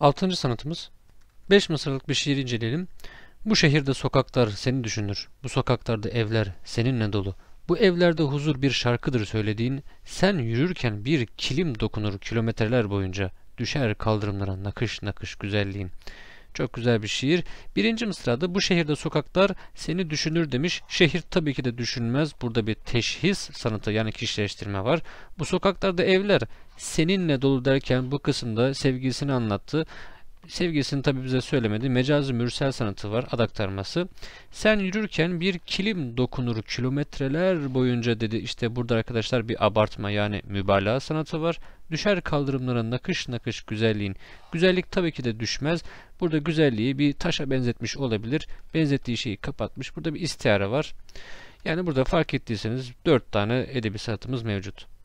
Altıncı sanatımız Beş Mısırlık bir şiir inceleyelim. Bu şehirde sokaklar seni düşünür. Bu sokaklarda evler seninle dolu. Bu evlerde huzur bir şarkıdır söylediğin. Sen yürürken bir kilim dokunur kilometreler boyunca. Düşer kaldırımlara nakış nakış güzelliğin. Çok güzel bir şiir. Birinci mısrada bu şehirde sokaklar seni düşünür demiş. Şehir tabii ki de düşünmez. Burada bir teşhis sanatı yani kişileştirme var. Bu sokaklarda evler seninle dolu derken bu kısımda sevgilisini anlattı sevgisini tabi bize söylemedi. Mecazi mürsel sanatı var ad aktarması. Sen yürürken bir kilim dokunur kilometreler boyunca dedi. İşte burada arkadaşlar bir abartma yani mübalağa sanatı var. Düşer kaldırımlara nakış nakış güzelliğin. Güzellik tabii ki de düşmez. Burada güzelliği bir taşa benzetmiş olabilir. Benzettiği şeyi kapatmış. Burada bir istiara var. Yani burada fark ettiyseniz 4 tane edebi sanatımız mevcut.